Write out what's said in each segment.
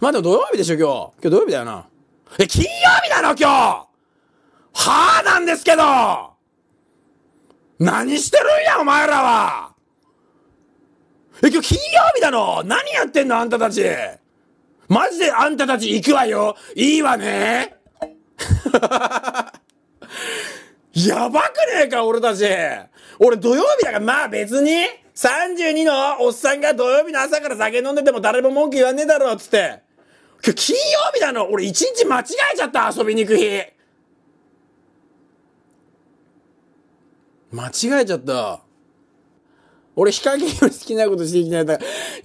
まあでも土曜日でしょ、今日。今日土曜日だよな。え、金曜日なの、今日はあなんですけど何してるんや、お前らはえ、今日金曜日だろ何やってんの、あんたたちマジであんたたち行くわよいいわね やばくねえか、俺たち俺土曜日だから、まあ別に !32 のおっさんが土曜日の朝から酒飲んでても誰も文句言わねえだろ、つって。今日金曜日なの俺一日間違えちゃった遊びに行く日間違えちゃった俺日陰より好きなことしていきないだ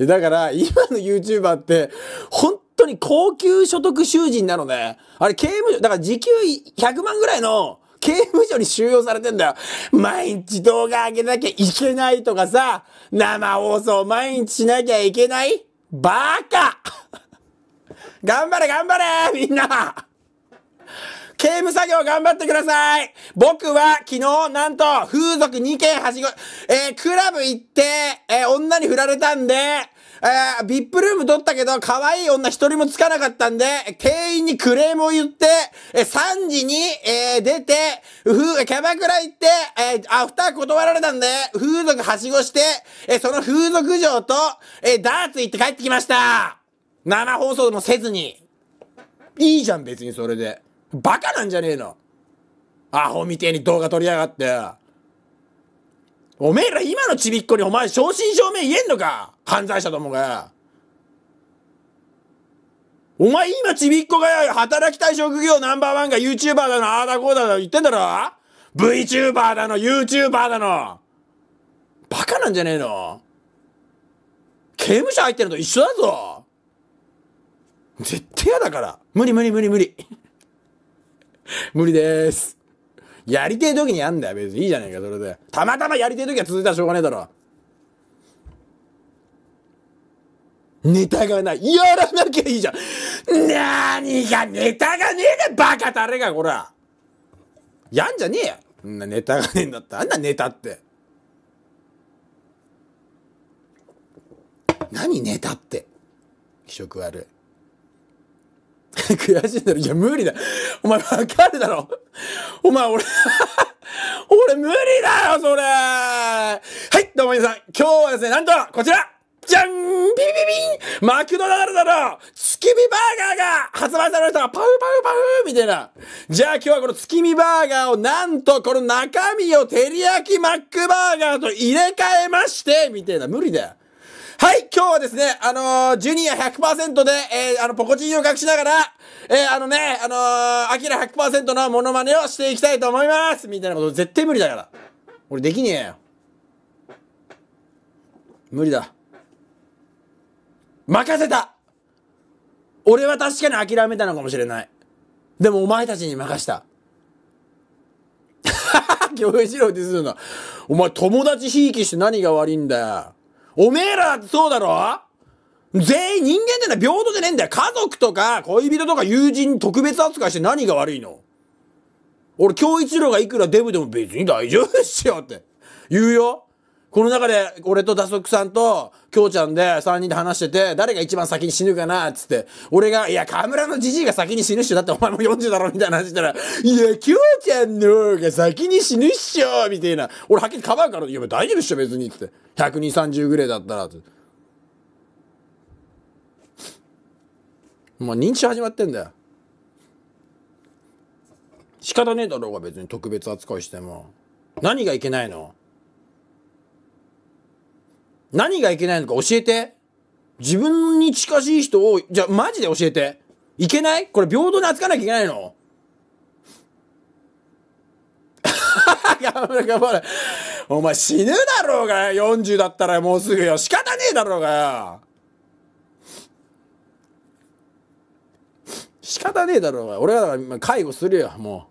だから今の YouTuber って本当に高級所得囚人なのねあれ刑務所だから時給100万ぐらいの刑務所に収容されてんだよ。毎日動画上げなきゃいけないとかさ、生放送毎日しなきゃいけないバカ頑張れ頑張れみんな刑務作業頑張ってください僕は昨日なんと風俗2件はしご、えー、クラブ行って、えー、女に振られたんで、えー、ビップルーム取ったけど、可愛い女一人もつかなかったんで、店員にクレームを言って、えー、3時に、えー、出て、ふ、キャバクラ行って、えー、アフター断られたんで、風俗はしごして、えー、その風俗嬢と、えー、ダーツ行って帰ってきました生放送もせずに。いいじゃん、別にそれで。バカなんじゃねえの。アホみてえに動画撮りやがって。おめえら今のちびっこにお前正真正銘言えんのか犯罪者どもが。お前今ちびっこが働きたい職業ナンバーワンが YouTuber だの、ああだこうだの言ってんだろ ?VTuber だの、YouTuber だの。バカなんじゃねえの刑務所入ってるのと一緒だぞ絶対嫌だから。無理無理無理無理。無理でーす。やりてえ時にやんだよ、別に。いいじゃねえか、それで。たまたまやりてえ時は続いたらしょうがねえだろ。ネタがない。やらなきゃいいじゃん。なーにがネタがねえで、バカ誰が、こら。やんじゃねえよ。んなネタがねえんだったあんなネタって。何ネタって。気色悪い。悔しいんだろ。いや、無理だ。お前、わかるだろ。お前、俺俺、無理だよ、それはい、どうも皆さん。今日はですね、なんと、こちらじゃんビビビンマクドナルドの月見バーガーが発売されましたパフパフパフみたいな。じゃあ今日はこの月見バーガーをなんとこの中身を照り焼きマックバーガーと入れ替えましてみたいな。無理だよ。はい、今日はですね、あのー、ジュニア100%で、えー、あの、ポコチンを隠しながら、えー、あのね、あのー、アキラ100%のモノマネをしていきたいと思いますみたいなこと絶対無理だから。俺できねえよ。無理だ。任せた俺は確かに諦めたのかもしれない。でもお前たちに任した。共演しろってするな。お前友達ひいきして何が悪いんだよ。おめえらってそうだろ全員人間ってのは平等じゃねえんだよ。家族とか恋人とか友人特別扱いして何が悪いの俺、京一郎がいくらデブでも別に大丈夫っしよって言うよ。この中で、俺と打足さんと、きょうちゃんで三人で話してて、誰が一番先に死ぬかなっつって、俺が、いや、河村のじじいが先に死ぬっしょ。だってお前も40だろみたいな話したら、いや、きょうちゃんの方が先に死ぬっしょみたいな。俺はっきりかばうから、いや、大丈夫っしょ、別に。つって。1 2 30ぐらいだったら、つって。まあ、認知始まってんだよ。仕方ねえだろうが別に特別扱いしても。何がいけないの何がいけないのか教えて。自分に近しい人を、じゃあマジで教えて。いけないこれ平等に扱わなきゃいけないの 頑張れ頑張れ。お前死ぬだろうが40だったらもうすぐよ。仕方ねえだろうがよ。仕方ねえだろうが。俺はだから介護するよ、もう。